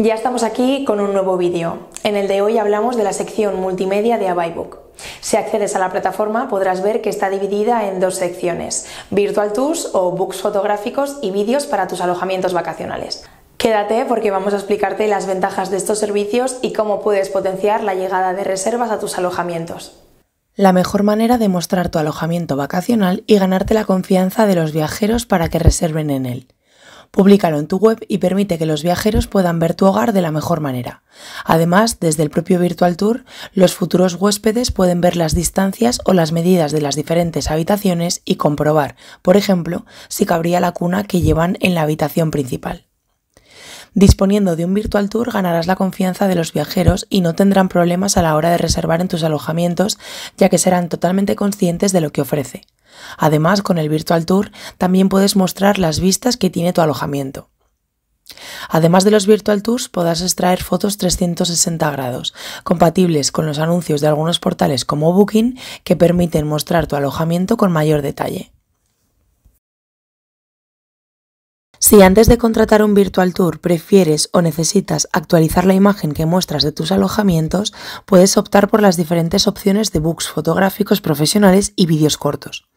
Ya estamos aquí con un nuevo vídeo. En el de hoy hablamos de la sección multimedia de Avaibook. Si accedes a la plataforma podrás ver que está dividida en dos secciones, Virtual Tours o books fotográficos y vídeos para tus alojamientos vacacionales. Quédate porque vamos a explicarte las ventajas de estos servicios y cómo puedes potenciar la llegada de reservas a tus alojamientos. La mejor manera de mostrar tu alojamiento vacacional y ganarte la confianza de los viajeros para que reserven en él. Públicalo en tu web y permite que los viajeros puedan ver tu hogar de la mejor manera. Además, desde el propio Virtual Tour, los futuros huéspedes pueden ver las distancias o las medidas de las diferentes habitaciones y comprobar, por ejemplo, si cabría la cuna que llevan en la habitación principal. Disponiendo de un virtual tour ganarás la confianza de los viajeros y no tendrán problemas a la hora de reservar en tus alojamientos, ya que serán totalmente conscientes de lo que ofrece. Además, con el Virtual Tour también puedes mostrar las vistas que tiene tu alojamiento. Además de los Virtual Tours, podrás extraer fotos 360 grados, compatibles con los anuncios de algunos portales como Booking, que permiten mostrar tu alojamiento con mayor detalle. Si antes de contratar un virtual tour prefieres o necesitas actualizar la imagen que muestras de tus alojamientos, puedes optar por las diferentes opciones de books fotográficos profesionales y vídeos cortos.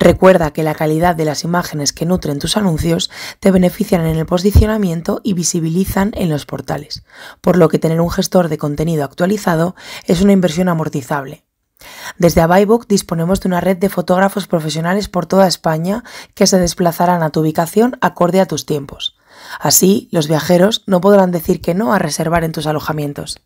Recuerda que la calidad de las imágenes que nutren tus anuncios te benefician en el posicionamiento y visibilizan en los portales, por lo que tener un gestor de contenido actualizado es una inversión amortizable. Desde Avaibook disponemos de una red de fotógrafos profesionales por toda España que se desplazarán a tu ubicación acorde a tus tiempos. Así, los viajeros no podrán decir que no a reservar en tus alojamientos.